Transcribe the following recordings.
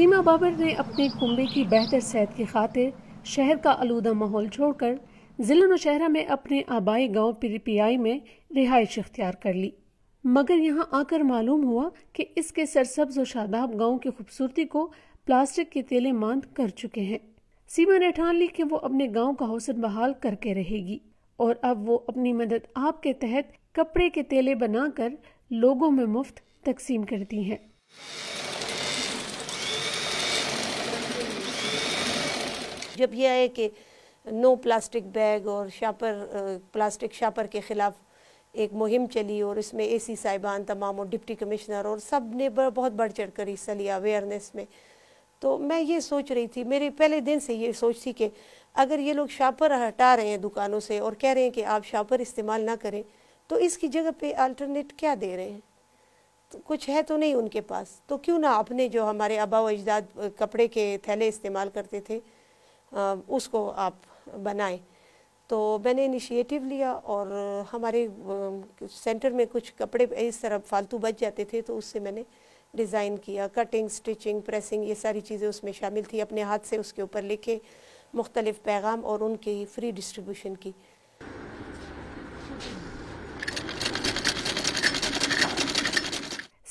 सीमा बाबर ने अपने कुंबे की बेहतर सेहत की खातिर शहर का आलूदा माहौल छोड़कर ज़िला नौशहरा में अपने आबाई गांव पिरिपियाई में रिहाइश इख्तियार कर ली मगर यहाँ आकर मालूम हुआ कि इसके सरसब्ज और शादाब गांव की खूबसूरती को प्लास्टिक के तेले मांद कर चुके हैं सीमा ने ठान ली कि वो अपने गांव का हौसल बहाल करके रहेगी और अब वो अपनी मदद आप के तहत कपड़े के तेले बनाकर लोगों में मुफ्त तकसीम करती हैं जब यह है कि नो प्लास्टिक बैग और शापर प्लास्टिक शापर के ख़िलाफ़ एक मुहिम चली और इसमें ए सी साहिबान तमाम और डिप्टी कमिश्नर और सब ने बहुत बढ़ चढ़ कर हिस्सा लिया अवेयरनेस में तो मैं ये सोच रही थी मेरे पहले दिन से ये सोच थी कि अगर ये लोग शापर हटा रहे हैं दुकानों से और कह रहे हैं कि आप शापर इस्तेमाल ना करें तो इसकी जगह पे अल्टरनेट क्या दे रहे हैं तो कुछ है तो नहीं उनके पास तो क्यों ना अपने जो हमारे आबा व अजदाद कपड़े के थैले इस्तेमाल करते थे उसको आप बनाएं तो मैंने इनिशिएटिव लिया और हमारे सेंटर में कुछ कपड़े इस तरह फालतू बच जाते थे तो उससे मैंने डिज़ाइन किया कटिंग स्टिचिंग प्रेसिंग ये सारी चीज़ें उसमें शामिल थी अपने हाथ से उसके ऊपर लिखे मुख्तलिफ़ पैगाम और उनकी फ्री डिस्ट्रीब्यूशन की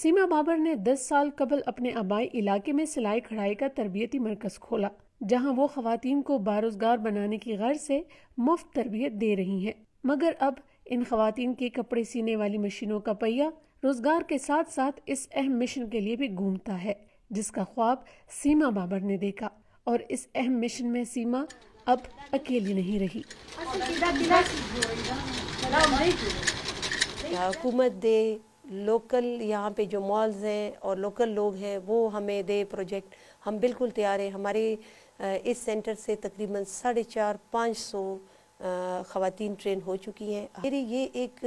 सीमा बाबर ने 10 साल कबल अपने आबाई इलाके में सिलाई कढ़ाई का तरबियती मरकज खोला जहां वो खातन को बारोजगार बनाने की गर्ज से मुफ्त तरबियत दे रही हैं मगर अब इन खातन के कपड़े सीने वाली मशीनों का पहिया रोजगार के साथ साथ इस अहम मिशन के लिए भी घूमता है जिसका ख्वाब सीमा बाबर ने देखा और इस अहम मिशन में सीमा अब अकेली नहीं रही अच्छा, हुकूमत दे लोकल यहाँ पे जो मॉल्स हैं और लोकल लोग हैं वो हमें दे प्रोजेक्ट हम बिल्कुल तैयार हैं हमारे इस सेंटर से तकरीबन साढ़े चार पाँच सौ ख़वान ट्रेन हो चुकी हैं मेरी ये एक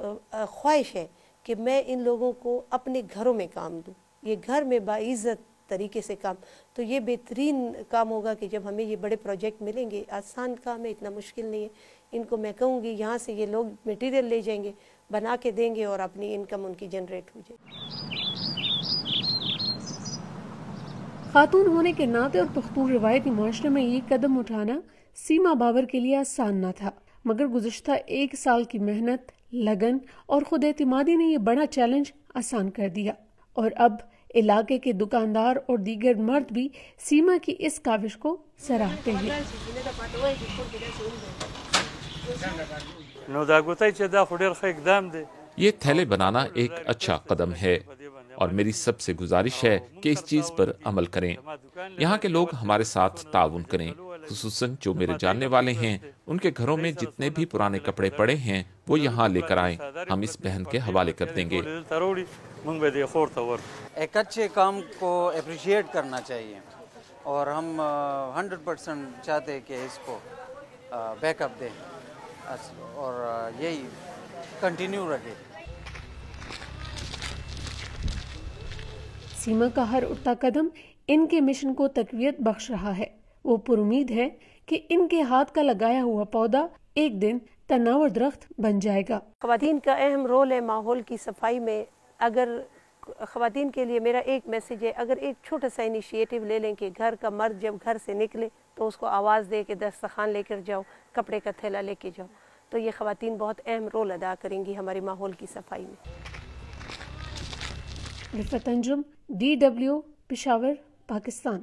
ख्वाहिश है कि मैं इन लोगों को अपने घरों में काम दूँ ये घर में बाज़्ज़त तरीके से काम तो ये बेहतरीन काम होगा कि जब हमें ये बड़े प्रोजेक्ट मिलेंगे आसान काम है इतना मुश्किल नहीं है इनको मैं कहूँगी यहाँ से ये लोग मटेरियल ले जाएंगे बना के देंगे और अपनी इनकम उनकी जनरेट हो जाए खातून होने के नाते और पुखतून रिवायती माशरे में ये कदम उठाना सीमा बाबर के लिए आसान न था मगर गुजशत एक साल की मेहनत लगन और खुद एतमादी ने यह बड़ा चैलेंज आसान कर दिया और अब इलाके के दुकानदार और दीगर मर्द भी सीमा की इस काविश को सराहते हैं ये थैले बनाना एक अच्छा कदम है और मेरी सबसे गुजारिश है कि इस चीज़ पर अमल करें यहाँ के लोग हमारे साथ ताउन करें खूस जो मेरे जानने वाले हैं उनके घरों में जितने भी पुराने कपड़े पड़े हैं वो यहाँ लेकर आए हम इस बहन के हवाले कर देंगे एक अच्छे काम को अप्रिशिएट करना चाहिए और हम हंड्रेड परसेंट चाहते हैं कि इसको बैकअप दें और यही कंटिन्यू रहे सीमा का हर उठता कदम इनके मिशन को तकवीत बख्श रहा है वो पुरुद है कि इनके हाथ का लगाया हुआ पौधा एक दिन तनावर दरख्त बन जाएगा खातन का अहम रोल है माहौल की सफाई में अगर खातन के लिए मेरा एक मैसेज है अगर एक छोटा सा इनिशिएटिव ले लें कि घर का मर्द जब घर से निकले तो उसको आवाज़ दे के दस्तखान लेकर जाओ कपड़े का थैला लेके जाओ तो ये ख़वान बहुत अहम रोल अदा करेंगी हमारे माहौल की सफाई में अंजुम डी डब्ल्यू पिशावर पाकिस्तान